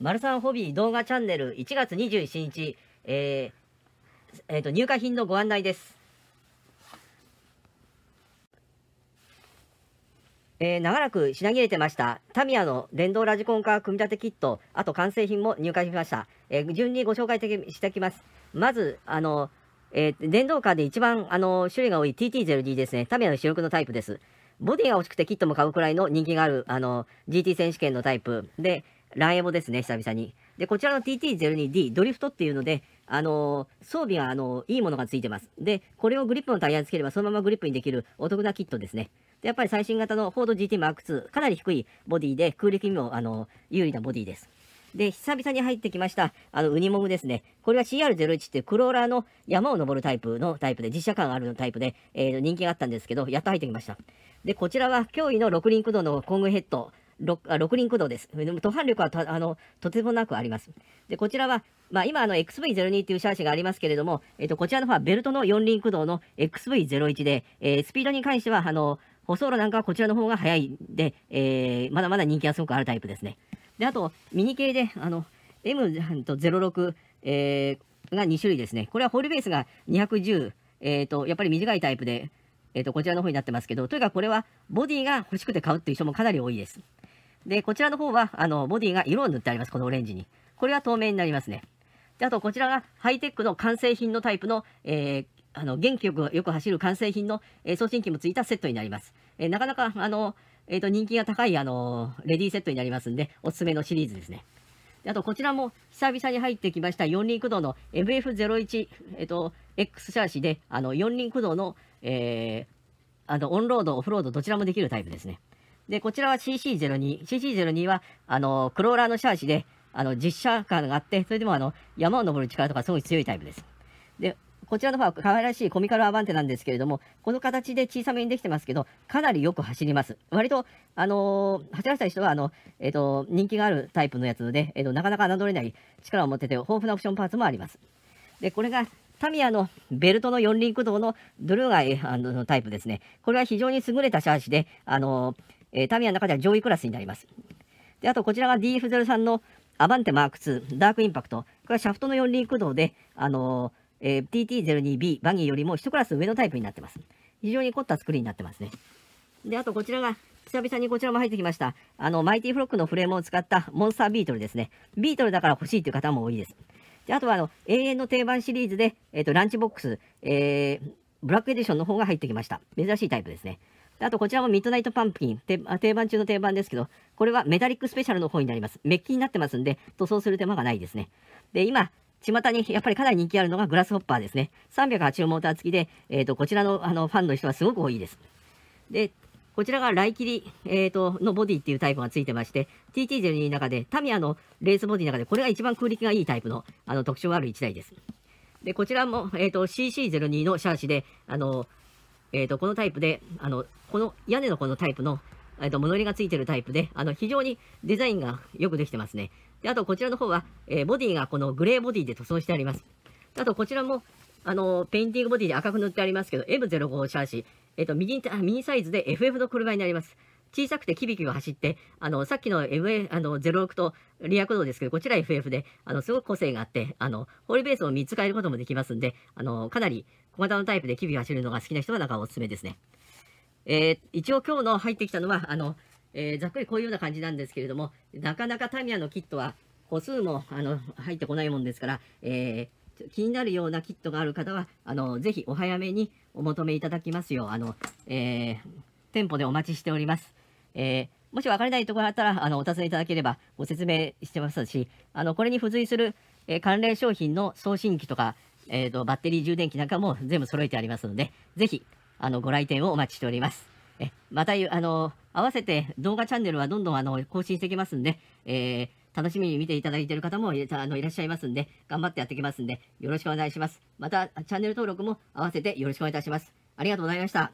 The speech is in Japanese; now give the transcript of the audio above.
マルサンホビー動画チャンネル1月21日、えー、えー、と入荷品のご案内です。えー、長らく品切れてました、タミヤの電動ラジコンカー組み立てキット、あと完成品も入荷しました。えー、順にご紹介してきます。まず、あの、えー、電動カーで一番、あの、種類が多い t t 0 d ですね。タミヤの主力のタイプです。ボディが欲しくてキットも買うくらいの人気がある、あの、GT 選手権のタイプ。で、ラエですね、久々に。で、こちらの TT02D、ドリフトっていうので、あのー、装備が、あのー、いいものがついてます。で、これをグリップのタイヤにつければ、そのままグリップにできるお得なキットですね。で、やっぱり最新型のフォード GT m a r k II、かなり低いボディで、空力にも、あのー、有利なボディです。で、久々に入ってきました、あの、ウニモムですね。これは CR01 っていうクローラーの山を登るタイプのタイプで、実写感あるタイプで、えー、人気があったんですけど、やっと入ってきました。で、こちらは驚異の6輪駆動のコングヘッド 6, 6輪駆動です。途半力はあのとてもなくあります。でこちらは、まあ、今あの XV02 というシャーシがありますけれども、えっと、こちらの方はベルトの4輪駆動の XV01 で、えー、スピードに関してはあの舗装路なんかはこちらの方が速いで、えー、まだまだ人気がすごくあるタイプですね。であとミニ系であの M06、えー、が2種類ですね。これはホールベースが210、えーと、やっぱり短いタイプで、えーと、とこちらの方になってますけど、とにかくこれはボディが欲しくて買うっていう人もかなり多いです。で、こちらの方は、あの、ボディが色を塗ってあります。このオレンジに。これは透明になりますね。で、あとこちらがハイテックの完成品のタイプの、えー、あの元気よくよく走る完成品の、えー、送信機もついたセットになります。えー、なかなかあの、えーと、人気が高いあのレディーセットになりますんで、おすすめのシリーズですね。であと、こちらも久々に入ってきました四輪駆動の MF01、えーと、X シャーシであの四輪駆動の,、えー、あのオンロード、オフロードどちらもできるタイプですね。で、こちらは CC02。CC02 は、あの、クローラーのシャーシで、あの、実車感があって、それでもあの、山を登る力とかすごい強いタイプです。で、こちらの方は可愛らしいコミカルアバンテなんですけれども、この形で小さめにできてますけど、かなりよく走ります。割と、あのー、走らせた人は、あの、えっ、ー、と、人気があるタイプのやつで、えっ、ー、と、なかなか侮れない力を持ってて、豊富なオプションパーツもあります。で、これが、タミヤのベルトの四輪駆動のドルガイのタイプですね。これは非常に優れたシャーシで、あのーえー、タミヤの中では上位クラスになります。で、あとこちらが DF03 のアバンテマーク2、ダークインパクト。これはシャフトの四輪駆動で、あのー、えー、TT02B、バギーよりも1クラス上のタイプになってます。非常に凝った作りになってますね。で、あとこちらが、久々にこちらも入ってきました。あの、マイティフロックのフレームを使ったモンスタービートルですね。ビートルだから欲しいという方も多いです。で、あとはあの、永遠の定番シリーズで、えっ、ー、と、ランチボックス、えー、ブラックエディションの方が入ってきました。珍しいタイプですね。あとこちらもミッドナイトパンプキン、定番中の定番ですけど、これはメタリックスペシャルの方になります。メッキになってますんで、塗装する手間がないですね。で、今、巷にやっぱりかなり人気あるのがグラスホッパーですね。380モーター付きで、えーと、こちらのあのファンの人はすごく多いです。で、こちらがライキリ、えーと、とのボディっていうタイプが付いてまして、TT02 の中で、タミヤのレースボディの中で、これが一番空力がいいタイプのあの特徴がある1台です。で、こちらも、えーと、CC02 のシャーシで、あのえっ、ー、と、このタイプで、あの、この屋根のこのタイプの、えっ、ー、と、物入れがついてるタイプで、あの、非常にデザインがよくできてますね。で、あと、こちらの方は、えー、ボディがこのグレーボディで塗装してあります。あと、こちらも、あの、ペインティングボディで赤く塗ってありますけど、M05 シャーシ、えっ、と、右、ニサイズで FF の車になります。小さくてキビキビ走って、あの、さっきの MA、あの、06とリア駆動ですけど、こちら FF で、あの、すごく個性があって、あの、ホールベースを3つ変えることもできますんで、あの、かなり小型のタイプでキビ走るのが好きな人はなんかおすすめですね。えー、一応今日の入ってきたのは、あの、えー、ざっくりこういうような感じなんですけれども、なかなかタミヤのキットは、個数も、あの、入ってこないもんですから、えー気になるようなキットがある方は、あの、ぜひお早めにお求めいただきますよう、あの、えー、店舗でお待ちしております。えー、もし分かりないところがあったら、あの、お尋ねいただければご説明してますし、あの、これに付随する、えー、関連商品の送信機とか、えーと、バッテリー充電器なんかも全部揃えてありますので、ぜひ、あの、ご来店をお待ちしております。え、また、あの、合わせて動画チャンネルはどんどん、あの、更新してきますんで、えー、楽しみに見ていただいている方もあのいらっしゃいますんで、頑張ってやってきますんで、よろしくお願いします。また、チャンネル登録も合わせてよろしくお願いいたします。ありがとうございました。